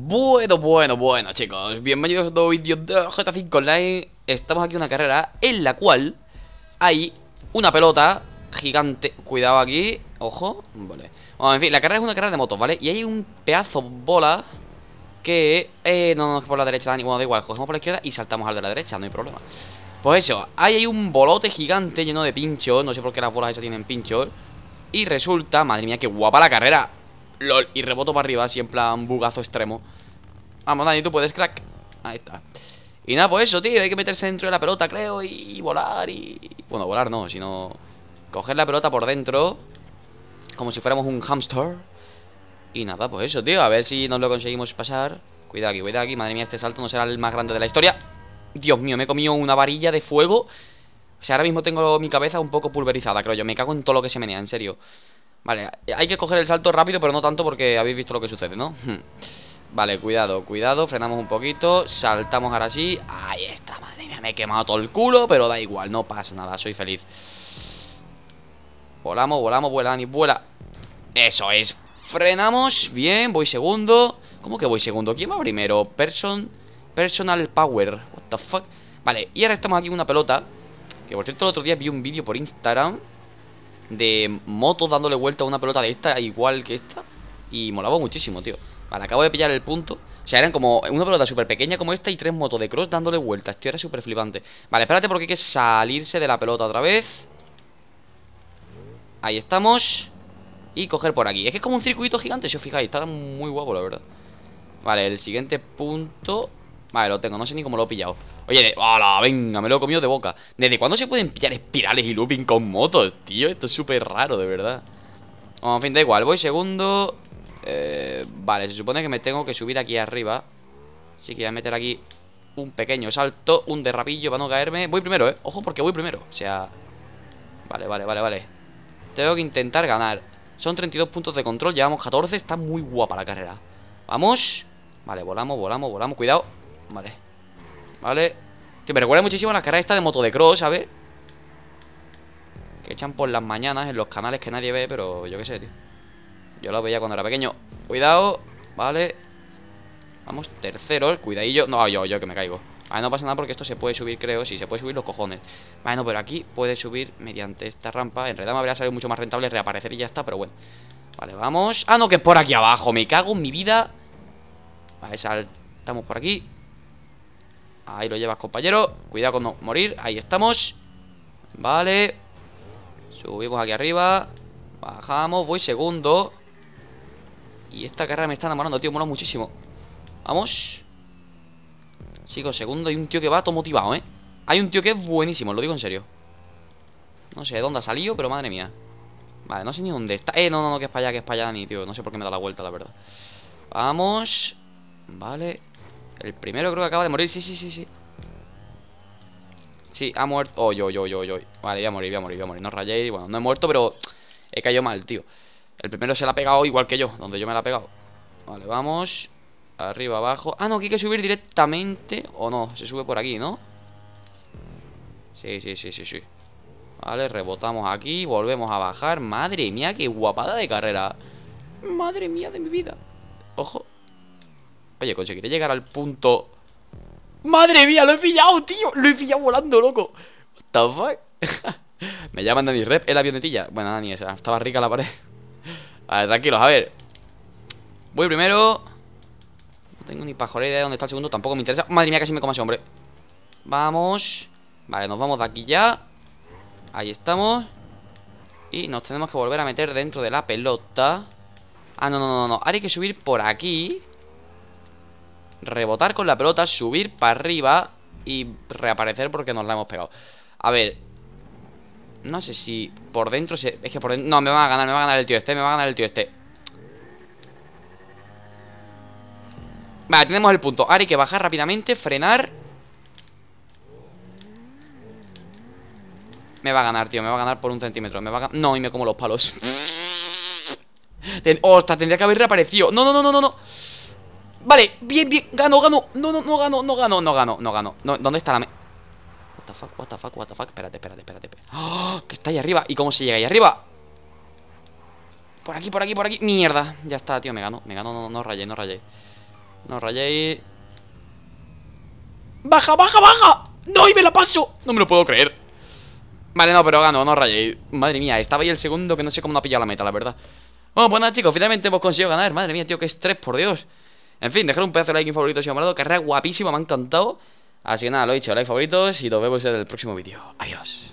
Bueno, bueno, bueno chicos, bienvenidos a otro vídeo de j 5 Online Estamos aquí en una carrera en la cual hay una pelota gigante Cuidado aquí, ojo, vale bueno, En fin, la carrera es una carrera de motos, ¿vale? Y hay un pedazo bola que... Eh, no, no, es por la derecha, Dani Bueno, da igual, cogemos por la izquierda y saltamos al de la derecha, no hay problema Pues eso, ahí hay un bolote gigante lleno de pinchos No sé por qué las bolas esas tienen pinchos Y resulta, madre mía, qué guapa la carrera y reboto para arriba, así en plan bugazo extremo Vamos, Dani, tú puedes, crack Ahí está Y nada, pues eso, tío, hay que meterse dentro de la pelota, creo Y volar y... Bueno, volar no, sino... Coger la pelota por dentro Como si fuéramos un hamster Y nada, pues eso, tío A ver si nos lo conseguimos pasar Cuidado aquí, cuidado aquí Madre mía, este salto no será el más grande de la historia Dios mío, me he comido una varilla de fuego O sea, ahora mismo tengo mi cabeza un poco pulverizada, creo yo Me cago en todo lo que se menea, en serio Vale, hay que coger el salto rápido, pero no tanto porque habéis visto lo que sucede, ¿no? Hmm. Vale, cuidado, cuidado, frenamos un poquito, saltamos ahora sí. Ahí está, madre mía, me he quemado todo el culo, pero da igual, no pasa nada, soy feliz. Volamos, volamos, vuela, Dani, vuela. Eso es. Frenamos, bien, voy segundo. ¿Cómo que voy segundo? ¿Quién va primero? Person, personal power. What the fuck. Vale, y ahora estamos aquí una pelota. Que por cierto, el otro día vi un vídeo por Instagram de motos dándole vuelta a una pelota de esta igual que esta. Y molaba muchísimo, tío. Vale, acabo de pillar el punto. O sea, eran como una pelota súper pequeña como esta y tres motos de cross dándole vuelta Esto era súper flipante. Vale, espérate porque hay que salirse de la pelota otra vez. Ahí estamos. Y coger por aquí. Es que es como un circuito gigante, si os fijáis. Está muy guapo, la verdad. Vale, el siguiente punto... Vale, lo tengo. No sé ni cómo lo he pillado. Oye, de... Venga, me lo he comido de boca. ¿Desde cuándo se pueden pillar espirales y looping con motos, tío? Esto es súper raro, de verdad. Bueno, en fin, da igual. Voy segundo. Eh, vale, se supone que me tengo que subir aquí arriba. Así que voy a meter aquí un pequeño salto, un derrapillo para no caerme. Voy primero, ¿eh? Ojo porque voy primero. O sea... Vale, vale, vale, vale. Tengo que intentar ganar. Son 32 puntos de control, llevamos 14. Está muy guapa la carrera. Vamos. Vale, volamos, volamos, volamos. Cuidado. Vale. ¿Vale? Que me recuerda muchísimo a las carreras estas de moto de cross, ¿sabes? Que echan por las mañanas en los canales que nadie ve, pero yo qué sé, tío. Yo lo veía cuando era pequeño. Cuidado, ¿vale? Vamos, tercero cuidadillo. No, yo, yo que me caigo. Vale, no pasa nada porque esto se puede subir, creo. Sí, se puede subir los cojones. bueno pero aquí puede subir mediante esta rampa. En realidad me habría salido mucho más rentable reaparecer y ya está, pero bueno. Vale, vamos. Ah, no, que es por aquí abajo. Me cago en mi vida. a ver saltamos por aquí. Ahí lo llevas, compañero Cuidado con no morir, ahí estamos Vale Subimos aquí arriba Bajamos, voy segundo Y esta carrera me está enamorando, tío, mola muchísimo Vamos Sigo segundo, hay un tío que va todo motivado, ¿eh? Hay un tío que es buenísimo, lo digo en serio No sé de dónde ha salido, pero madre mía Vale, no sé ni dónde está Eh, no, no, no, que es para allá, que es para allá, ni, tío No sé por qué me da la vuelta, la verdad Vamos Vale el primero creo que acaba de morir, sí, sí, sí, sí Sí, ha muerto Oh, yo, yo, yo, yo Vale, voy a morir, voy a morir, voy a morir No rayéis, bueno, no he muerto, pero He caído mal, tío El primero se la ha pegado igual que yo Donde yo me la he pegado Vale, vamos Arriba, abajo Ah, no, aquí hay que subir directamente O no, se sube por aquí, ¿no? Sí, sí, sí, sí, sí Vale, rebotamos aquí Volvemos a bajar Madre mía, qué guapada de carrera Madre mía de mi vida Ojo Oye, conseguiré llegar al punto... ¡Madre mía! ¡Lo he pillado, tío! ¡Lo he pillado volando, loco! What the fuck? Me llaman Dani Rep, el avionetilla Bueno, Dani, esa, estaba rica la pared A ver, tranquilos, a ver Voy primero No tengo ni pajolera idea de dónde está el segundo Tampoco me interesa Madre mía, casi me come ese hombre Vamos Vale, nos vamos de aquí ya Ahí estamos Y nos tenemos que volver a meter dentro de la pelota Ah, no, no, no, no Ahora hay que subir por aquí rebotar con la pelota, subir para arriba y reaparecer porque nos la hemos pegado. A ver, no sé si por dentro se... Es que por dentro... No, me va a ganar, me va a ganar el tío este, me va a ganar el tío este. Vale, tenemos el punto. Ari que bajar rápidamente, frenar. Me va a ganar, tío, me va a ganar por un centímetro. Me va a... No, y me como los palos. ¡Ostras! Tendría que haber reaparecido. no, no, no, no. no. Vale, bien, bien, gano, gano No, no, no gano, no gano, no gano, no gano ¿Dónde está la me... What the fuck, what the fuck, what the fuck Espérate, espérate, espérate, ¡Oh! Que está ahí arriba ¿Y cómo se llega ahí arriba? Por aquí, por aquí, por aquí Mierda Ya está, tío, me gano Me gano, no, no rayé, no rayé No rayé ¡Baja, baja, baja! ¡No, y me la paso! No me lo puedo creer Vale, no, pero gano, no rayé Madre mía, estaba ahí el segundo que no sé cómo no ha pillado la meta, la verdad Bueno, pues nada, chicos, finalmente hemos conseguido ganar Madre mía, tío, que estrés, por Dios en fin, dejar un pedazo de like en favoritos y os ha es Carrera guapísima, me ha encantado. Así que nada, lo he dicho, like favoritos y nos vemos en el próximo vídeo. Adiós.